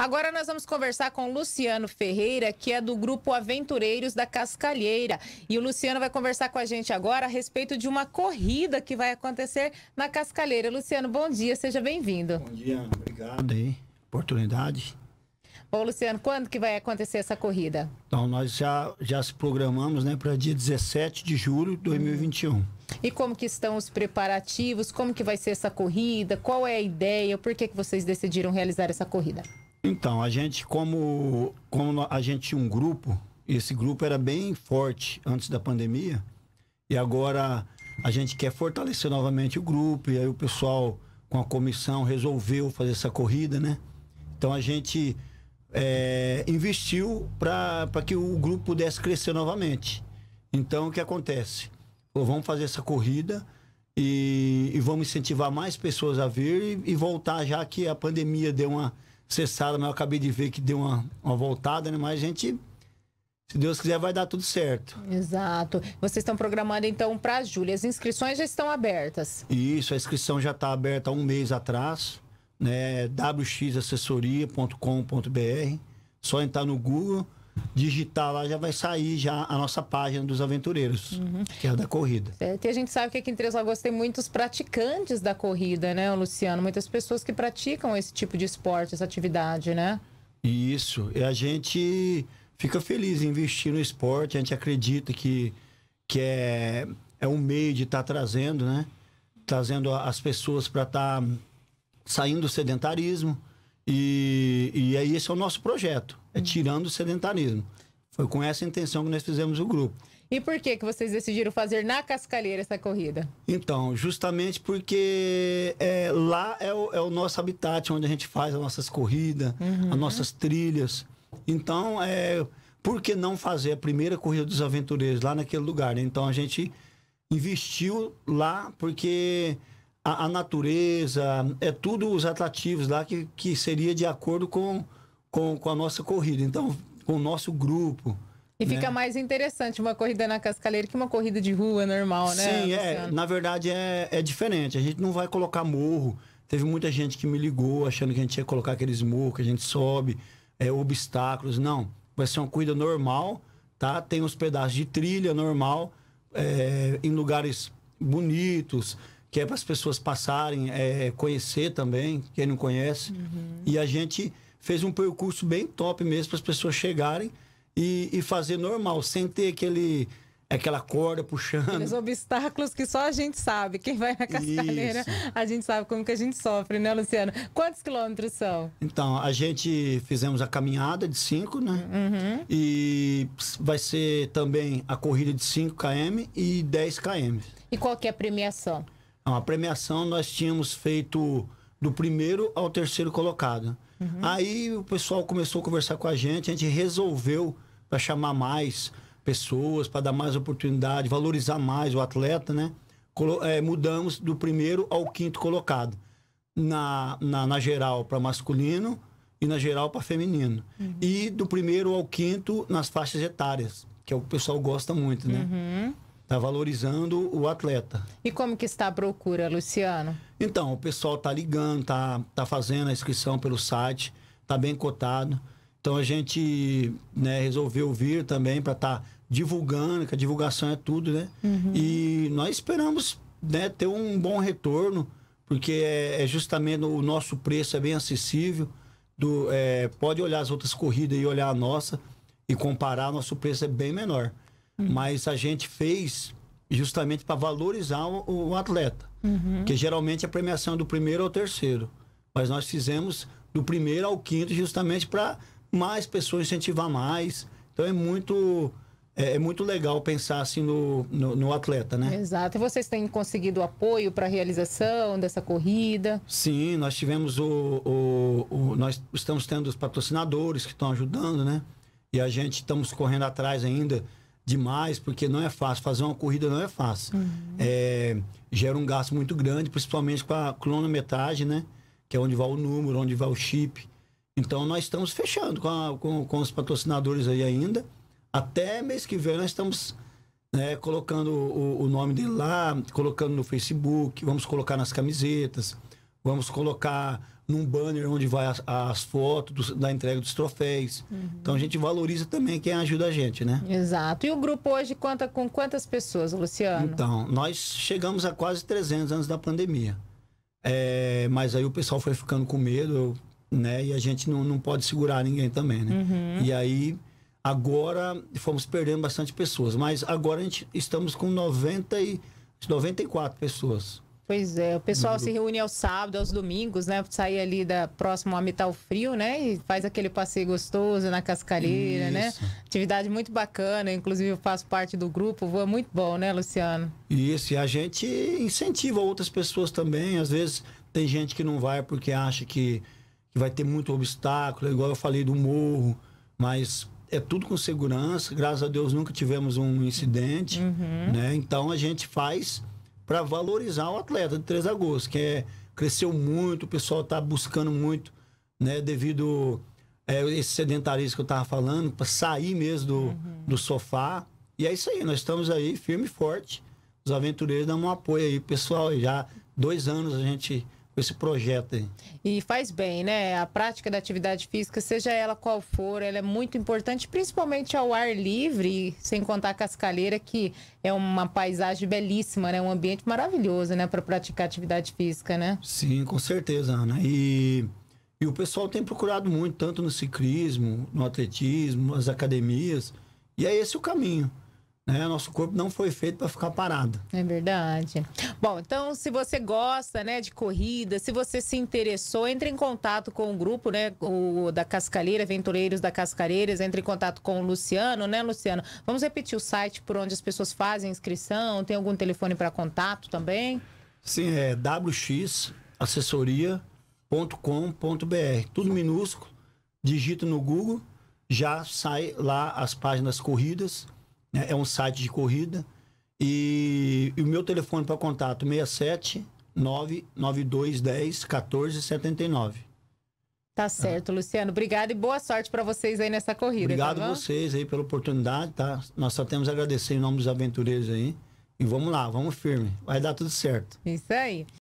Agora nós vamos conversar com o Luciano Ferreira, que é do grupo Aventureiros da Cascalheira. E o Luciano vai conversar com a gente agora a respeito de uma corrida que vai acontecer na Cascalheira. Luciano, bom dia, seja bem-vindo. Bom dia, obrigado aí, oportunidade. Bom, Luciano, quando que vai acontecer essa corrida? Então, nós já, já se programamos né, para dia 17 de julho de 2021. E como que estão os preparativos? Como que vai ser essa corrida? Qual é a ideia? Por que, que vocês decidiram realizar essa corrida? Então, a gente, como, como a gente tinha um grupo, esse grupo era bem forte antes da pandemia, e agora a gente quer fortalecer novamente o grupo, e aí o pessoal com a comissão resolveu fazer essa corrida, né? Então a gente é, investiu para que o grupo pudesse crescer novamente. Então o que acontece? vamos fazer essa corrida e, e, vamos incentivar mais pessoas a vir e, e voltar, já que a pandemia deu uma cessada, mas eu acabei de ver que deu uma, uma voltada, né? Mas a gente se Deus quiser, vai dar tudo certo. Exato. Vocês estão programando então para julho. As inscrições já estão abertas. Isso, a inscrição já está aberta há um mês atrás, né? wxassessoria.com.br. Só entrar no Google digital lá já vai sair já a nossa página dos aventureiros, uhum. que é a da corrida. é E a gente sabe que aqui em Três Lagoas tem muitos praticantes da corrida, né, Luciano? Muitas pessoas que praticam esse tipo de esporte, essa atividade, né? Isso. E a gente fica feliz em investir no esporte, a gente acredita que, que é, é um meio de estar tá trazendo, né? Trazendo as pessoas para estar tá saindo do sedentarismo, e, e aí esse é o nosso projeto, é uhum. tirando o sedentarismo. Foi com essa intenção que nós fizemos o grupo. E por que, que vocês decidiram fazer na Cascalheira essa corrida? Então, justamente porque é, lá é o, é o, nosso habitat, onde a gente faz as nossas corridas, uhum. as nossas trilhas. Então, é, por que não fazer a primeira corrida dos aventureiros lá naquele lugar? Né? Então, a gente investiu lá porque a, a, natureza, é tudo os atrativos lá que, que seria de acordo com, com, com a nossa corrida, então, com o nosso grupo. E né? fica mais interessante uma corrida na cascaleira que uma corrida de rua normal, né? Sim, é, na verdade é, é diferente. A gente não vai colocar morro. Teve muita gente que me ligou achando que a gente ia colocar aqueles morros que a gente sobe, é, obstáculos. Não, vai ser uma corrida normal, tá? Tem uns pedaços de trilha normal, é, em lugares bonitos que é para as pessoas passarem, é, conhecer também, quem não conhece. Uhum. E a gente fez um percurso bem top mesmo para as pessoas chegarem e, e fazer normal, sem ter aquele aquela corda puxando. Os obstáculos que só a gente sabe. Quem vai na castaneira, Isso. a gente sabe como que a gente sofre, né, Luciano? Quantos quilômetros são? Então, a gente fizemos a caminhada de 5, né? Uhum. E vai ser também a corrida de 5 km e 10 km. E qual que é a premiação? A premiação nós tínhamos feito do primeiro ao terceiro colocado. Uhum. Aí o pessoal começou a conversar com a gente, a gente resolveu para chamar mais pessoas, para dar mais oportunidade, valorizar mais o atleta, né? Colo é, mudamos do primeiro ao quinto colocado. Na, na, na geral para masculino e na geral para feminino. Uhum. E do primeiro ao quinto nas faixas etárias, que é o que o pessoal gosta muito, né? Uhum. Está valorizando o atleta. E como que está a procura, Luciano? Então, o pessoal está ligando, está tá fazendo a inscrição pelo site, está bem cotado. Então a gente né, resolveu vir também para estar tá divulgando, que a divulgação é tudo, né? Uhum. E nós esperamos né, ter um bom retorno, porque é, é, justamente o nosso preço é bem acessível. Do, é, pode olhar as outras corridas e olhar a nossa e comparar, nosso preço é bem menor. Uhum. Mas a gente fez justamente para valorizar o, o atleta, uhum. que geralmente a é premiação é do primeiro ao terceiro. Mas nós fizemos do primeiro ao quinto justamente para mais pessoas incentivar mais. Então é muito é, é, muito legal pensar assim no, no, no, atleta, né? Exato. E vocês têm conseguido apoio para a realização dessa corrida? Sim, nós tivemos o, o, o, Nós estamos tendo os patrocinadores que estão ajudando, né? E a gente estamos correndo atrás ainda demais, porque não é fácil. Fazer uma corrida não é fácil. Uhum. É, gera um gasto muito grande, principalmente com a cronometragem, né? Que é onde vai o número, onde vai o chip. Então nós estamos fechando com, a, com, com os patrocinadores aí ainda. Até mês que vem nós estamos né, colocando o, o nome dele lá, colocando no Facebook, vamos colocar nas camisetas. Vamos colocar num banner onde vai as, as fotos do, da entrega dos troféus. Uhum. Então a gente valoriza também quem ajuda a gente, né? Exato. E o grupo hoje conta com quantas pessoas, Luciano? Então, nós chegamos a quase 300 anos da pandemia. É, mas aí o pessoal foi ficando com medo, né? E a gente não, não pode segurar ninguém também, né? Uhum. E aí agora fomos perdendo bastante pessoas, mas agora a gente estamos com 90 e 94 pessoas. Pois é, o pessoal uhum. se reúne aos sábados, aos domingos, né? sair ali da próximo a Metal Frio, né? E faz aquele passeio gostoso na cascareira, né? Isso. né? Atividade muito bacana, inclusive eu faço parte do grupo, voa é muito bom, né, Luciano? Isso, e a gente incentiva outras pessoas também. Às vezes tem gente que não vai porque acha que, que vai ter muito obstáculo, igual eu falei do morro, mas é tudo com segurança. Graças a Deus nunca tivemos um incidente, uhum. né? Então a gente faz para valorizar o atleta de 3 de agosto, que é, cresceu muito, o pessoal está buscando muito, né, devido a é, esse sedentarismo que eu estava falando, para sair mesmo do, uhum. do sofá. E é isso aí, nós estamos aí firme e forte. Os aventureiros dão um apoio aí, pessoal. Já dois anos a gente esse projeto aí. E faz bem, né? A prática da atividade física, seja ela qual for, ela é muito importante, principalmente ao ar livre, sem contar a cascalheira, que é uma paisagem belíssima, né? Um ambiente maravilhoso, né? Para praticar atividade física, né? Sim, com certeza, Ana. E, e o pessoal tem procurado muito, tanto no ciclismo, no atletismo, nas academias. E é esse o caminho. Né? Nosso corpo não foi feito para ficar parado. É verdade. Bom, então se você gosta, né, de corrida, se você se interessou, entre em contato com o grupo, né, o da Cascalheira, Aventureiros da Cascareiras, entre em contato com o Luciano, né, Luciano? Vamos repetir o site por onde as pessoas fazem inscrição, tem algum telefone para contato também? Sim, é wxassessoria.com.br. Tudo minúsculo. Digita no Google, já sai lá as páginas corridas né? é um site de corrida. E, e o meu telefone para contato 67 99210 1479. Tá certo, é. Luciano. Obrigado e boa sorte para vocês aí nessa corrida. Tá Obrigado tá a vocês aí pela oportunidade, tá? Nós só temos a agradecer em nome dos aventureiros aí. E vamos lá, vamos firme. Vai dar tudo certo. Isso aí.